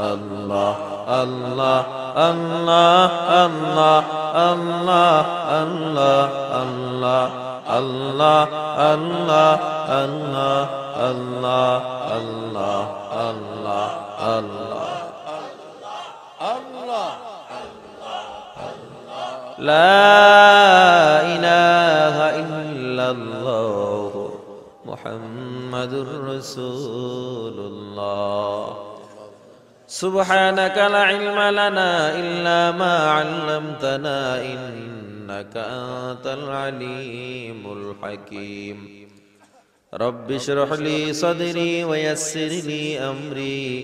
الله الله الله الله الله الله الله الله الله الله الله الله الله الله الله لا إله إلا الله محمد رسول الله سبحانك لا علم لنا إلا ما علمتنا إنك أنت العليم الحكيم رب اشرح لي صدري ويسر لي أمري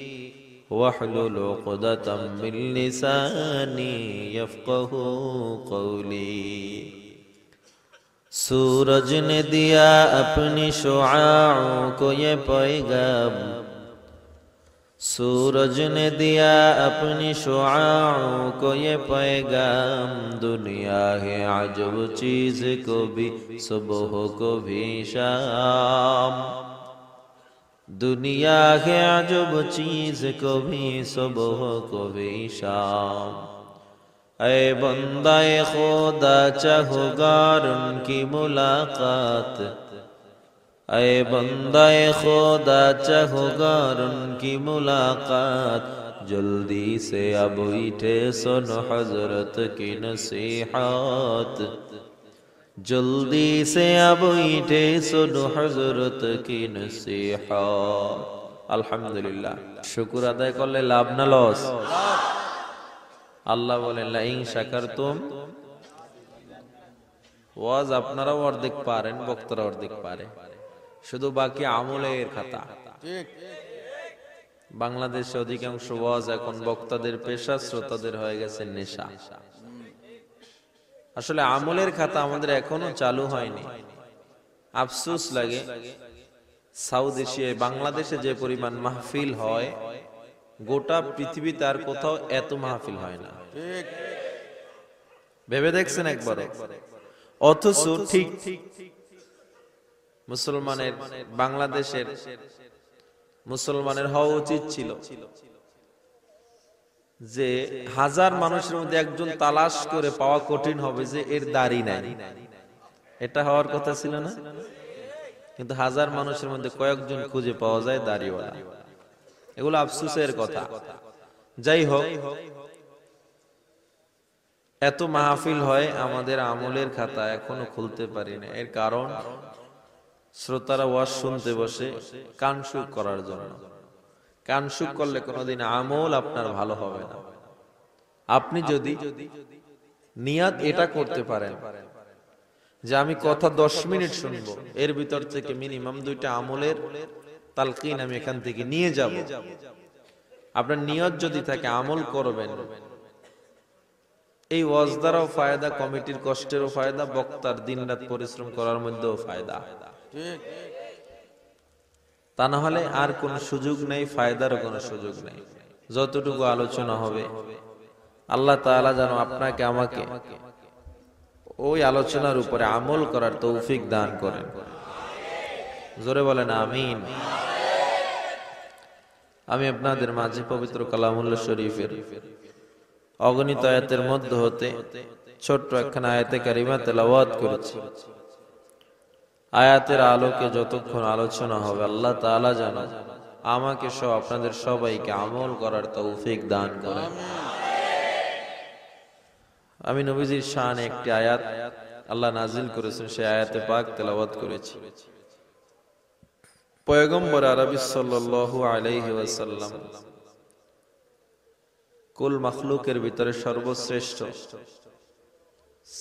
واحلل عقدة من لساني يفقه قولي سورج نے دیا اپنی شعاعوں کو یہ پیغام सूरज ने दिया अपनी शुआओं को ये पैगाम दुनिया है अजब चीज को भी सुबह को भी शाम दुनिया है अजब चीज को भी सुबह को भी शाम اے بندہ خدا چاہو گار ان کی ملاقات اے بندہ خدا چہو گارن کی ملاقات جلدی سے اب اٹھے سن حضرت کی نصیحات جلدی سے اب اٹھے سن حضرت کی نصیحات الحمدللہ شکر ادا کر لے لاب نہ لوس আল্লাহ বলেন লাইং শাকারতুম ওয়াজ আপনারাও অর্ধেক পারেন বক্তারা অর্ধেক পারে শুধু বাকি আমলের খাতা বাংলাদেশে অধিকাংশ ওয়াজ এখন বক্তাদের পেশা শ্রোতাদের হয়ে গেছে নেশা আসলে আমলের খাতা আমাদের এখনো চালু হয়নি আফসুস লাগে সাউথ এশিয়ায় বাংলাদেশে যে পরিমাণ মাহফিল হয় গোটা পৃথিবীতে আর কোথাও এত মাহফিল হয় না ভেবে দেখছেন একবার অথচ ঠিক ঠিক মুসলমানের বাংলাদেশের মুসলমানের হওয়া উচিত ছিল যে হাজার মানুষের মধ্যে একজন তালাশ করে পাওয়া কঠিন হবে যে এর দাড়ি নাই এটা হওয়ার কথা ছিল না কিন্তু হাজার মানুষের মধ্যে কয়েকজন খুঁজে পাওয়া যায় দাড়িওয়ালা এগুলো আফসুসের কথা যাই হোক এত মাহফিল হয় আমাদের আমলের খাতা এখনো খুলতে পারি না এর কারণ শ্রোতারা ওয়াজ শুনতে বসে কানসুক করার জন্য কানসুক করলে কোনোদিন আমল আপনার ভালো হবে না আপনি যদি নিয়াত এটা করতে পারেন যে আমি কথা দশ মিনিট শুনবো এর ভিতর থেকে মিনিমাম দুইটা আমলের তালকিন আমি এখান থেকে নিয়ে যাব আপনার নিয়ত যদি থাকে আমল করবেন এই ওয়াজ দ্বারাও ফায়দা কমিটির কষ্টেরও ফায়দা বক্তার দিন রাত পরিশ্রম করার মধ্যেও ফায়দা তা না হলে আর কোন সুযোগ নেই ফায়দার কোন সুযোগ নেই যতটুকু আলোচনা হবে আল্লাহ তালা যেন আপনাকে আমাকে ওই আলোচনার উপরে আমল করার তৌফিক দান করেন জোরে বলেন আমিন আমি আপনাদের মাঝে পবিত্র কালামুল্ল শরীফের অগণিত আয়াতের মধ্যে হতে ছোট্ট একখানা আয়াতে কারিমা তেলাওয়াত করেছি আয়াতের আলোকে যতক্ষণ আলোচনা হবে আল্লাহ তালা জানো আমাকে সব আপনাদের সবাইকে আমল করার তৌফিক দান করে আমি নবীজির শান একটি আয়াত আল্লাহ নাজিল করেছেন সে আয়াতে পাক তেলাবাদ করেছি পয়গম্বর আরবি সাল্লু আলাইহি ওয়াসাল্লাম কুল মখলুকের ভিতরে সর্বশ্রেষ্ঠ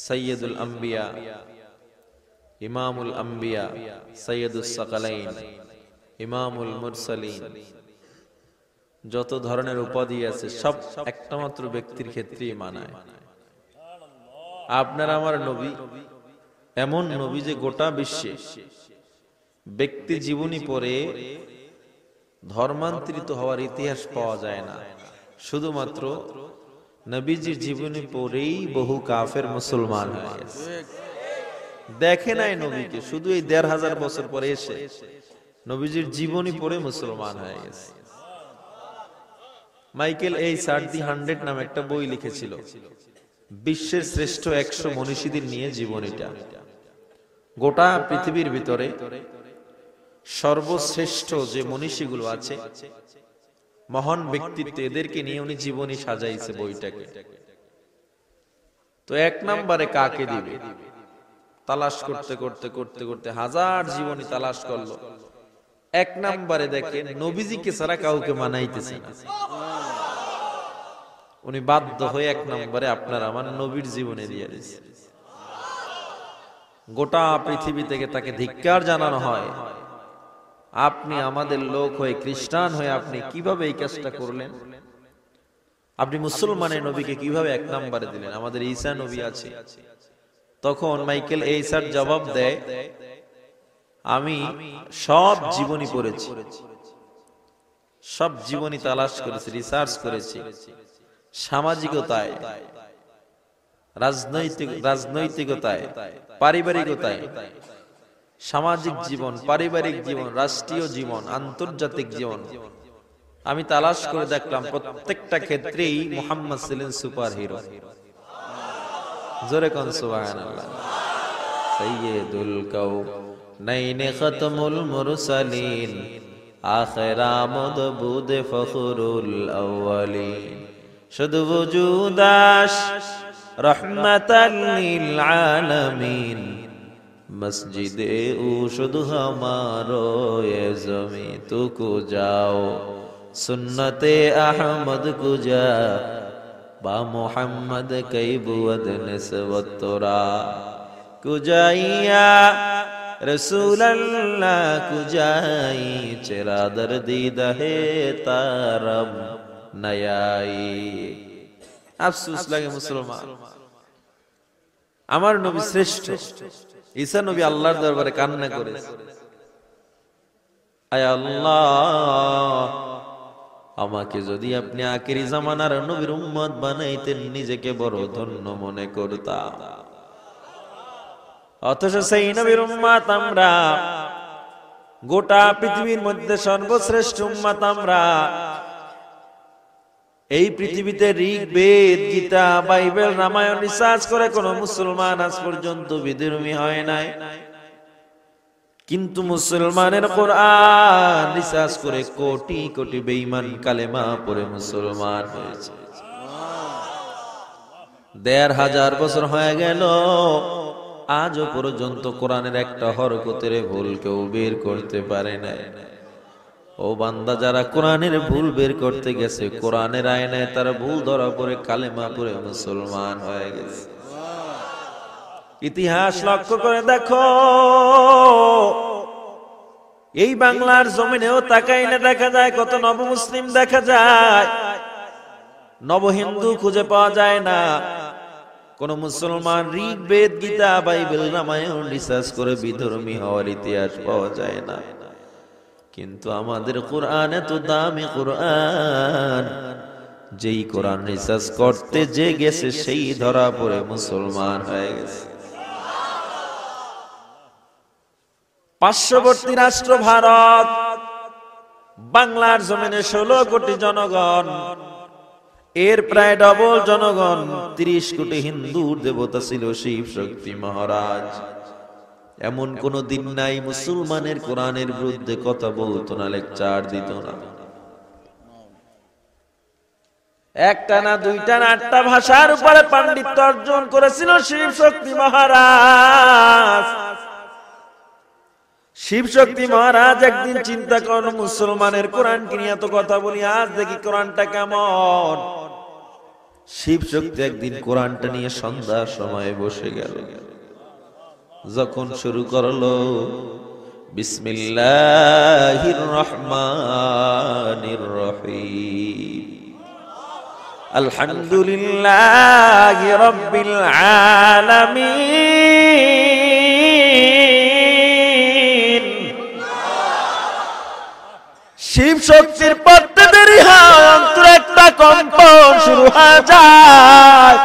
সৈয়দুল আম্বিয়া ইমামুল আম্বিয়া সৈয়দুসাকালাইন ইমামুল মুরসালিন যত ধরনের উপাধি আছে সব একটা মাত্র ব্যক্তির ক্ষেত্রেই মানায় আপনার আমার নবী এমন নবী যে গোটা বিশ্বে ব্যক্তি জীবনী পরে ধর্মান্তরিত হওয়ার ইতিহাস পাওয়া যায় না শুধুমাত্র নবীজির জীবনী পরেই বহু কাফের মুসলমান হয়ে গেছে দেখে নাই নবীকে শুধু এই দেড় হাজার বছর পরে এসে নবীজির জীবনী পরে মুসলমান হয়ে গেছে মাইকেল এই সার্দি হান্ড্রেড নামে একটা বই লিখেছিল বিশ্বের শ্রেষ্ঠ একশো মনীষীদের নিয়ে জীবনীটা গোটা পৃথিবীর ভিতরে সর্বশ্রেষ্ঠ যে মনীষীগুলো আছে মহান ব্যক্তিত্ব এদেরকে নিয়ে উনি জীবনী সাজাইছে বইটাকে তো এক নম্বরে কাকে দিবে তালাশ করতে করতে করতে করতে হাজার জীবনী তালাশ করলো এক নাম্বারে দেখে নবীজিকে ছাড়া কাউকে মানাইতেছে উনি বাধ্য হয়ে এক নম্বরে আপনার আমার নবীর জীবনে দিয়ে দিয়েছে গোটা পৃথিবী থেকে তাকে ধিক্কার জানানো হয় আপনি আমাদের লোক হয়ে খ্রিস্টান হয়ে আপনি কিভাবে এই কাজটা করলেন আপনি মুসলমানের নবীকে কিভাবে এক নম্বরে দিলেন আমাদের ঈশা নবী আছে তখন মাইকেল এইসার জবাব দেয় আমি সব জীবনী পড়েছি সব জীবনী তালাশ করেছি রিসার্চ করেছি সামাজিকতায় রাজনৈতিক রাজনৈতিকতায় পারিবারিকতায় সামাজিক জীবন পারিবারিক জীবন রাষ্ট্রীয় জীবন আন্তর্জাতিক জীবন আমি তালাশ করে দেখলাম প্রত্যেকটা ক্ষেত্রেই মোহাম্মদ ছিলেন সুপার হিরো জোরে কন সুবহানাল্লাহ সাইয়্যিদুল কাউ নাইনে খতমুল মুরসালিন আখরামদ বুদ ফখরুল আউয়ালিন শুধু বুজুদাশ রহমাতাল লিল আলামিন মসজিদে ও শুধু হামারো এ জমি তুকু যাও সুন্নতে আহমদ কুজা বা মোহাম্মদ কৈবুদ নেসবতরা কুজাইয়া রসুল আল্লাহ কুজাই চেরা দরদি দহে তারম নয়াই আফসোস লাগে মুসলমান আমার নবী শ্রেষ্ঠ ঈসা নবী আল্লাহর দরবারে কান্না করেছে আয় আল্লাহ আমাকে যদি আপনি আখেরি জামানার নবীর উম্মত বানাইতেন নিজেকে বড় ধন্য মনে করতাম অথচ সেই নবীর উম্মত আমরা গোটা পৃথিবীর মধ্যে সর্বশ্রেষ্ঠ উম্মত আমরা এই পৃথিবীতে ঋগ বেদ গীতা বাইবেল রামায়ণ রিসার্চ করে কোন মুসলমান আজ পর্যন্ত বিদ্রোহী হয় নাই কিন্তু মুসলমানের কোরআন রিসার্চ করে কোটি কোটি বেঈমান কালেমা পড়ে মুসলমান হয়েছে দেড় হাজার বছর হয়ে গেল আজও পর্যন্ত কোরআনের একটা হরকতের ভুল কেউ বের করতে পারে না ও বান্দা যারা কোরআনের ভুল বের করতে গেছে কোরআনের আয়নায় তারা ভুল ধরা পড়ে কালেমা পড়ে মুসলমান হয়ে গেছে ইতিহাস লক্ষ্য করে দেখো এই বাংলার জমিনেও তাকাইলে দেখা যায় কত নব মুসলিম দেখা যায় নবহিন্দু খুঁজে পাওয়া যায় না কোন মুসলমান ঋগ বেদ গীতা বাইবেল রামায়ণ রিসার্চ করে বিধর্মী হওয়ার ইতিহাস পাওয়া যায় না কিন্তু আমাদের কোরআন এত দামি কোরআন যেই কোরআন রিসার্চ করতে যে গেছে সেই ধরা পড়ে মুসলমান হয়ে গেছে পার্শ্ববর্তী রাষ্ট্র ভারত বাংলার জমিনে ষোলো কোটি জনগণ এর প্রায় ডবল জনগণ তিরিশ কোটি হিন্দুর দেবতা ছিল শিব শক্তি মহারাজ এমন কোন দিন নাই মুসলমানের কোরআনের বিরুদ্ধে কথা বলতো না লেকচার দিত না একটা না দুইটা না আটটা ভাষার উপরে পাণ্ডিত্য অর্জন করেছিল শিব শক্তি মহারাজ শিব শক্তি মহারাজ একদিন চিন্তা করেন মুসলমানের কোরআন নিয়ে এত কথা বলি আজ দেখি কোরআনটা কেমন শিব শক্তি একদিন কোরআনটা নিয়ে সন্ধ্যার সময়ে বসে গেল যখন শুরু করলো বিসমিল্লাহির রহমানির রহিম আলহামদুলিল্লাহি রাব্বিল আলামিন শিব শক্তির পড়তে দেরি অন্তর একটা কম্পন শুরু হয়ে যায়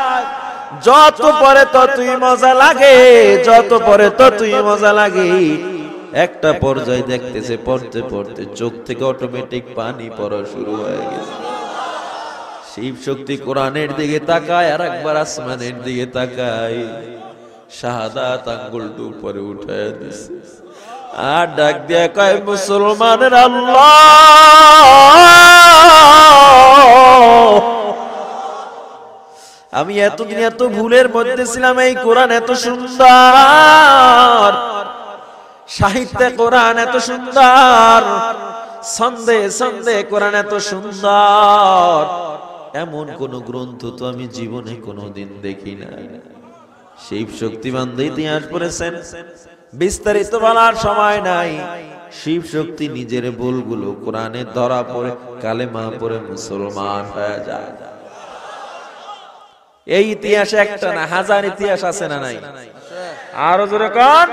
যত পরে ততই মজা লাগে যত পরে ততই মজা লাগে একটা পর্যায়ে দেখতেছে পড়তে পড়তে চোখ থেকে অটোমেটিক পানি পড়া শুরু হয়ে গেছে শিব শক্তি কোরআনের দিকে তাকায় আর একবার আসমানের দিকে তাকায় শাহাদাত আঙ্গুল উপরে উঠায় দিছে আর ডাক দিয়ে কয় মুসলমানের আল্লাহ আমি এতদিন এত ভুলের মধ্যে ছিলাম এই কোরআন এত সুন্দর সাহিত্যে কোরআন এত সুন্দর সন্দে সন্দে কোরআন এত সুন্দর এমন কোন গ্রন্থ তো আমি জীবনে কোনোদিন দেখি না সেই শক্তিমান দিতে আস পড়েছেন বিস্তারিত বলার সময় নাই শিব শক্তি নিজের ভুলগুলো কোরআনে ধরা পড়ে কালেমা পড়ে মুসলমান হয়ে যায় এই ইতিহাস একটা না হাজার ইতিহাস আছে না নাই আরো যেরকম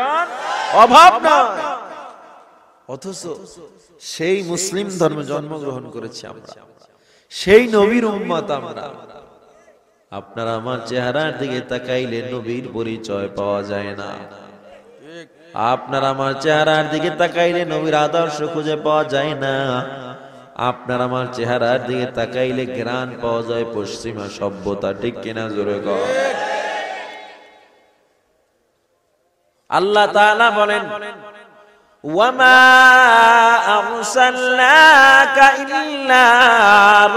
অভাব না অথচ সেই মুসলিম ধর্মে জন্মগ্রহণ করেছি আমরা সেই নবীর উম্মত আমরা আপনারা আমার চেহারার দিকে তাকাইলে নবীর পরিচয় পাওয়া যায় না আপনার আমার চেহারার দিকে তাকাইলে নবীর আদর্শ খুঁজে পাওয়া যায় না আপনার আমার চেহারার দিকে তাকাইলে গ্রান পাওয়া যায় পশ্চিমা সভ্যতা ঠিক কিনা জোরে আল্লাহ তাআলা বলেন ওয়ামা আরসালনাকা ইল্লা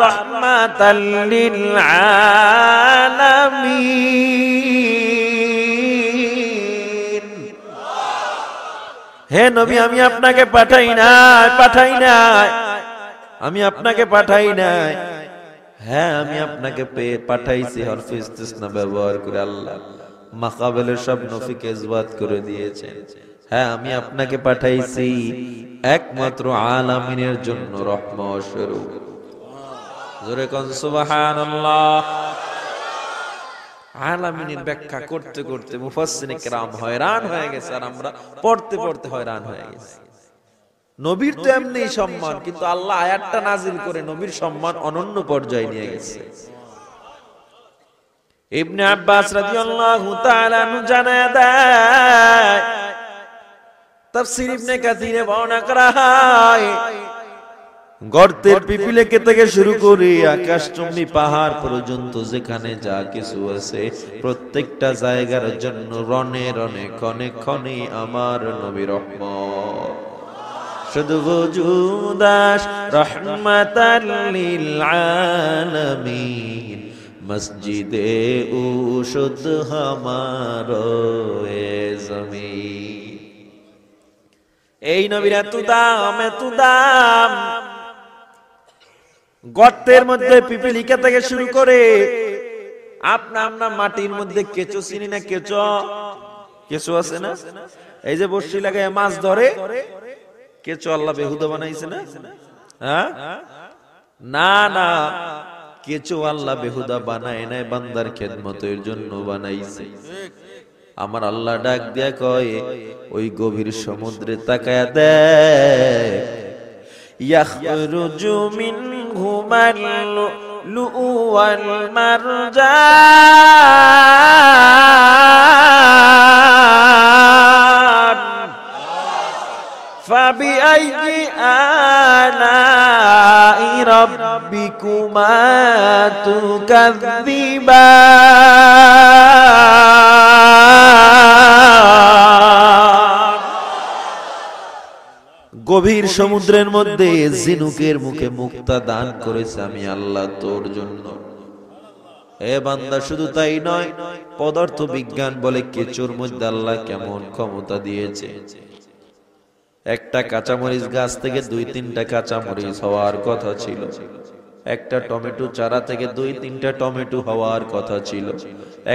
রাহমাতাল লিল আলামিন হে নবী আমি আপনাকে পাঠাই নাই পাঠাই নাই আমি আপনাকে পাঠাই নাই হ্যাঁ আমি আপনাকে পাঠাইছি হরফ ইস্তিসনা ব্যবহার করে আল্লাহ মাকাবেলের সব নফিকে ইজবাত করে দিয়েছেন হ্যাঁ আমি আপনাকে পাঠাইছি একমাত্র আলামিনের জন্য রহমত স্বরূপ জোরে কন সুবহানাল্লাহ আলামিনের ব্যাখ্যা করতে করতে মুফাসসিনে কেরাম হয়রান হয়ে গেছে আর আমরা পড়তে পড়তে হয়রান হয়ে গেছি নবীর তো এমনি সম্মান কিন্তু আল্লাহ আয়াতটা নাজিল করে নবীর সম্মান অনন্য পর্যায়ে নিয়ে গেছে ইবনে আব্বাস রাদিয়াল্লাহু তাআলা নু জানায় দেয় তাফসীর ইবনে কাসীরে বর্ণনা করা হয় গর্তের পিপিলেকে থেকে শুরু করে আকাশচুম্বী পাহাড় পর্যন্ত যেখানে যা কিছু আছে প্রত্যেকটা জায়গার জন্য রনে রনে ক্ষণে ক্ষণে আমার নবী রহম শুধু মসজিদে ও শুদ্ধ হামারো এই নবীরা তু দাম দাম গর্তের মধ্যে পিপিলিকা থেকে শুরু করে আপনা আপনা মাটির মধ্যে কেঁচো চিনি না কেঁচো কেঁচো আছে না এই যে বসি লাগে মাছ ধরে কেঁচো আল্লাহ বেহুদ বানাইছে না হ্যাঁ না না কেঁচো আল্লাহ বেহুদা বানায় না বান্দার খেদমতের জন্য বানাইছে আমার আল্লাহ ডাক দিয়া কয় ওই গভীর সমুদ্রে তাকায়া দেয় ইয়াখরুজু মিন منهما اللؤلؤ والمرجان فبأي آلاء ربكما تكذبان গভীর সমুদ্রের মধ্যে জিনুকের মুখে মুক্তা দান করেছে আমি আল্লাহ তোর জন্য এ বান্দা শুধু তাই নয় পদার্থ বিজ্ঞান বলে কেচুর মধ্যে আল্লাহ কেমন ক্ষমতা দিয়েছে একটা কাঁচামরিচ গাছ থেকে দুই তিনটা কাঁচামরিচ হওয়ার কথা ছিল একটা টমেটো চারা থেকে দুই তিনটা টমেটো হওয়ার কথা ছিল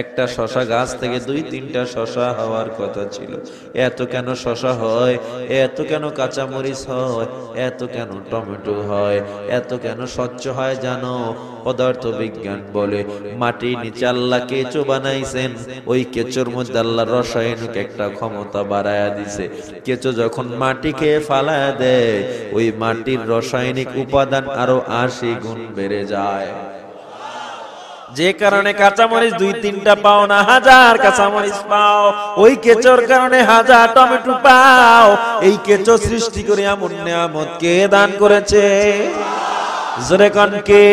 একটা শশা গাছ থেকে দুই তিনটা শশা হওয়ার কথা ছিল এত কেন শশা হয় এত কেন কাঁচামরিচ হয় এত কেন টমেটো হয় এত কেন স্বচ্ছ হয় জানো পদার্থ বিজ্ঞান বলে মাটি নিচে আল্লাহ কেঁচো বানাইছেন ওই কেঁচোর মধ্যে আল্লাহ রসায়নিক একটা ক্ষমতা বাড়ায় দিছে কেঁচো যখন মাটিকে ফালায় দেয় ওই মাটির রসায়নিক উপাদান আরো আশি গুণ গুণ বেড়ে যায় যে কারণে কাঁচামরিচ দুই তিনটা পাও না হাজার কাঁচামরিচ পাও ওই কেচোর কারণে হাজার টমেটো পাও এই কেচো সৃষ্টি করে এমন নিয়ামত কে দান করেছে জোরে কনকে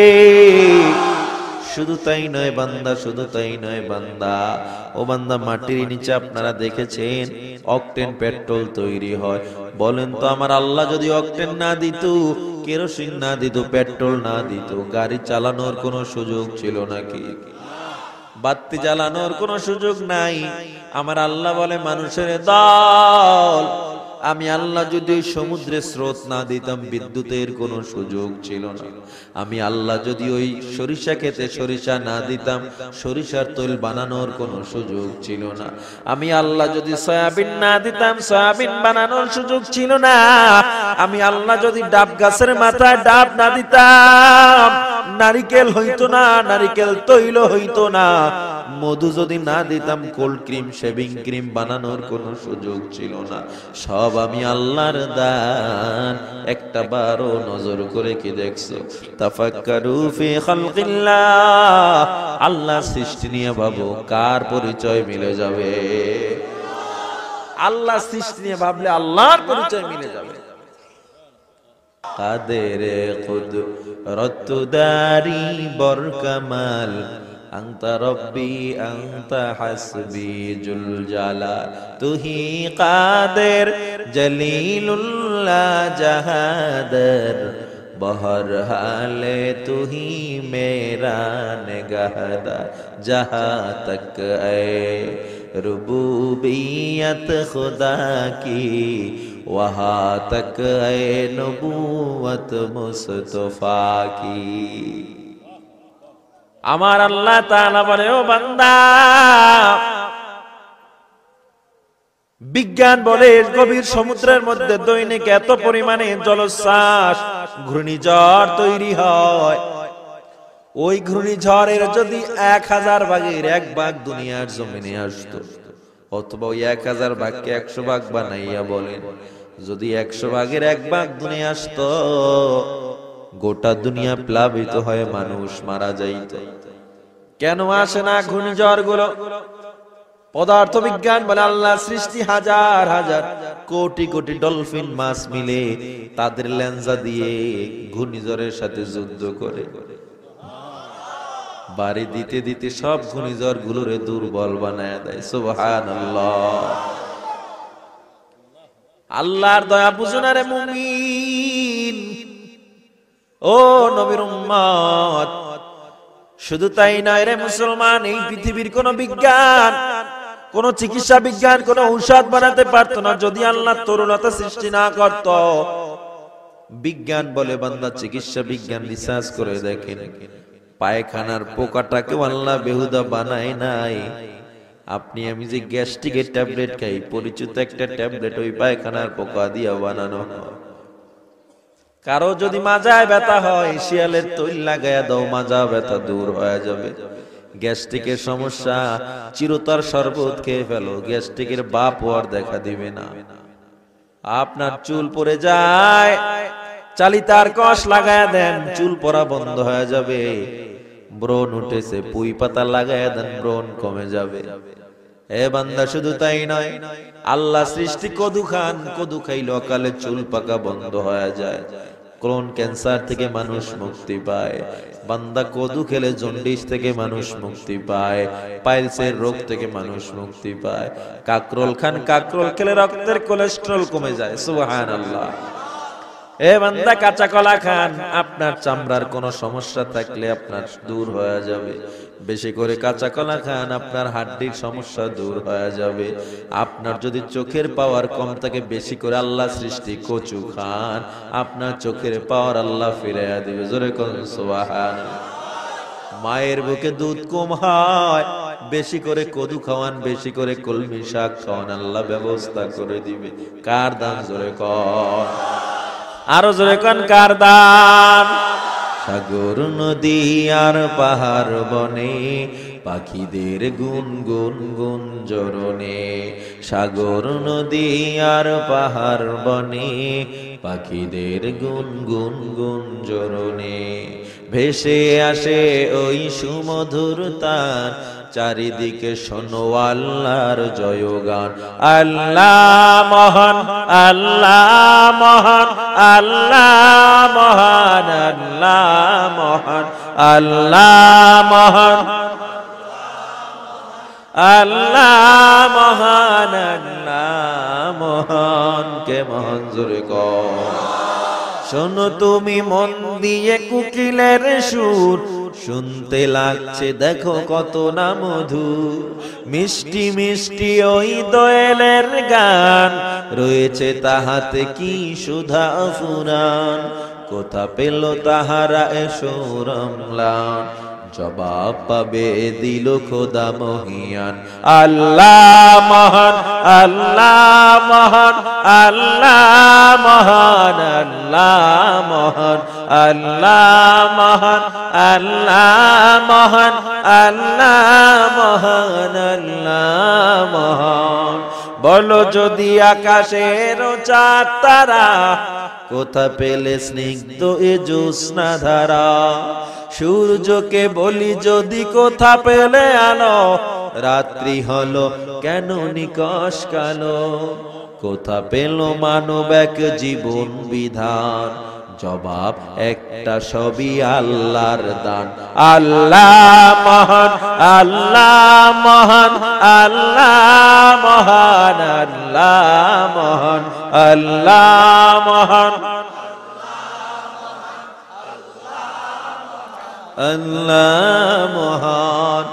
শুধু তাই নয় বান্দা শুধু তাই নয় বান্দা ও বান্দা মাটির নিচে আপনারা দেখেছেন অকটেন পেট্রোল তৈরি হয় বলেন তো আমার আল্লাহ যদি অকটেন না দিত কেরোসিন না দিত পেট্রোল না দিত গাড়ি চালানোর কোনো সুযোগ ছিল নাকি বাতি জ্বালানোর কোনো সুযোগ নাই আমার আল্লাহ বলে মানুষের দল আমি আল্লাহ যদি ওই সমুদ্রে স্রোত না দিতাম বিদ্যুতের কোনো সুযোগ ছিল না আমি আল্লাহ যদি ওই সরিষা খেতে সরিষা না দিতাম সরিষার তৈল বানানোর কোনো সুযোগ ছিল না আমি আল্লাহ যদি সয়াবিন না দিতাম সয়াবিন বানানোর সুযোগ ছিল না আমি আল্লাহ যদি ডাব গাছের মাথায় ডাব না দিতাম নারিকেল হইতো না নারিকেল তৈল হইতো না মধু যদি না দিতাম কোল্ড ক্রিম শেভিং ক্রিম বানানোর কোনো সুযোগ ছিল না সব আমি আল্লাহর দান একটা বারো নজর করে কি দেখছো তাফাক্কারু ফি খালকিল্লাহ আল্লাহ সৃষ্টি নিয়ে ভাবো কার পরিচয় মিলে যাবে আল্লাহ সৃষ্টি নিয়ে ভাবলে আল্লাহর পরিচয় মিলে যাবে কাদের কুদরত দারি বরকামাল أنت ربي أنت حسبي جل جلال تهي قادر جليل الله جهادر بہر حال تو ہی میرا نگہدا جہاں تک اے ربوبیت خدا کی وہاں تک اے نبوت مصطفیٰ کی আমার আল্লাহ তালা বলে ও বান্দা বিজ্ঞান বলে গভীর সমুদ্রের মধ্যে দৈনিক এত পরিমাণে জলোচ্ছ্বাস ঘূর্ণিঝড় তৈরি হয় ওই ঘূর্ণিঝড়ের যদি এক হাজার ভাগের এক ভাগ দুনিয়ার জমিনে আসতো অথবা ওই এক হাজার ভাগকে একশো ভাগ বানাইয়া বলেন যদি একশো ভাগের এক ভাগ দুনিয়া আসতো গোটা দুনিয়া প্লাবিত হয়ে মানুষ মারা যাইত কেন আসে না ঘূর্ণিঝড় গুলো পদার্থ বিজ্ঞান বলে আল্লাহ সৃষ্টি হাজার হাজার কোটি কোটি ডলফিন মাছ মিলে তাদের ল্যাঞ্জা দিয়ে ঘূর্ণিঝড়ের সাথে যুদ্ধ করে বাড়ি দিতে দিতে সব ঘূর্ণিঝড় গুলোর দুর্বল বানায় দেয় সুবহান আল্লাহর দয়া আরে মুমিন ও নবীর উম্মত শুধু তাই নয় রে মুসলমান এই পৃথিবীর কোন বিজ্ঞান কোন চিকিৎসা বিজ্ঞান কোন ঔষধ বানাতে পারতো না যদি আল্লাহ তরুণতা সৃষ্টি না করত বিজ্ঞান বলে বান্দা চিকিৎসা বিজ্ঞান রিসার্চ করে দেখেন পায়খানার পোকাটাকেও আল্লাহ বেহুদা বানায় নাই আপনি আমি যে গ্যাস্ট্রিকের ট্যাবলেট খাই পরিচিত একটা ট্যাবলেট ওই পায়খানার পোকা দিয়া বানানো হয় কারো যদি মাজায় ব্যথা হয় শিয়ালের তৈল লাগায় দাও মাজা ব্যথা দূর হয়ে যাবে গ্যাস্ট্রিকের সমস্যা চিরতার শরবত খেয়ে ফেলো গ্যাস্ট্রিকের বাপ আর দেখা দিবে না আপনার চুল পরে যায় চালি তার কষ লাগায় দেন চুল পরা বন্ধ হয়ে যাবে ব্রণ উঠেছে পুই পাতা লাগায় দেন ব্রণ কমে যাবে এ বান্দা শুধু তাই নয় আল্লাহ সৃষ্টি কদু খান কদু খাইলে অকালে চুল পাকা বন্ধ হয়ে যায় ক্রোন ক্যান্সার থেকে মানুষ মুক্তি পায় বান্দা কদু খেলে জন্ডিস থেকে মানুষ মুক্তি পায় পাইলসের রোগ থেকে মানুষ মুক্তি পায় কাকরোল খান কাকরোল খেলে রক্তের কোলেস্ট্রল কমে যায় সুবহানাল্লাহ এ বান্দা কাঁচা কলা খান আপনার চামড়ার কোনো সমস্যা থাকলে আপনার দূর হয়ে যাবে বেশি করে কাঁচা কলা খান আপনার হাড্ডির সমস্যা দূর হয়ে যাবে আপনার যদি চোখের পাওয়ার কম থাকে বেশি করে আল্লাহ সৃষ্টি কচু খান আপনার চোখের পাওয়ার আল্লাহ ফিরে দিবে জোরে করুন মায়ের বুকে দুধ কম হয় বেশি করে কদু খাওয়ান বেশি করে কলমি শাক খাওয়ান আল্লাহ ব্যবস্থা করে দিবে কার দান জোরে কর আরো জোরে কন কার দান সাগর নদী আর পাহাড় বনে পাখিদের গুন গুন গুন জরনে সাগর নদী আর পাহাড় বনে পাখিদের গুন গুন গুন জরনে ভেসে আসে ওই সুমধুর তার চারিদিকে শোনো আল্লাহর জয়গান আল্লাহ মহান আল্লাহ মহান আল্লাহ মহান আল্লাহ মহান আল্লাহ মহান আল্লাহ মহান আল্লাহ মহান কে মহান জোরে কর শোনো তুমি মন দিয়ে কুকিলের সুর শুনতে লাগছে দেখো কত না মধু মিষ্টি মিষ্টি ওই দয়েলের গান রয়েছে তাহাতে কি সুধা ফুরান কোথা পেল তাহারা এসো রমলান জবাব পাবে দিল খোদা মহিয়ান আল্লাহ মহান আল্লাহ মহান আল্লাহ মহান আল্লাহ মহান আল্লাহ মহান আল্লাহ মহান আল্লাহ মহান আল্লাহ মহান বলো যদি আকাশের চার তারা কোথা পেলে স্নিগ্ধ এ জ্যোৎস্না ধারা সূর্যকে বলি যদি কোথা পেলে আলো রাত্রি হলো কেন নিকশ কালো কোথা পেল মানব এক জীবন বিধান জবাব একটা সবই আল্লাহর দান আল্লাহ মহান আল্লাহ মহান আল্লাহ মহান আল্লাহ মহান আল্লাহ মহান আল্লাহ মহান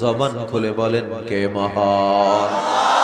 জবান খুলে বলেন কে মহান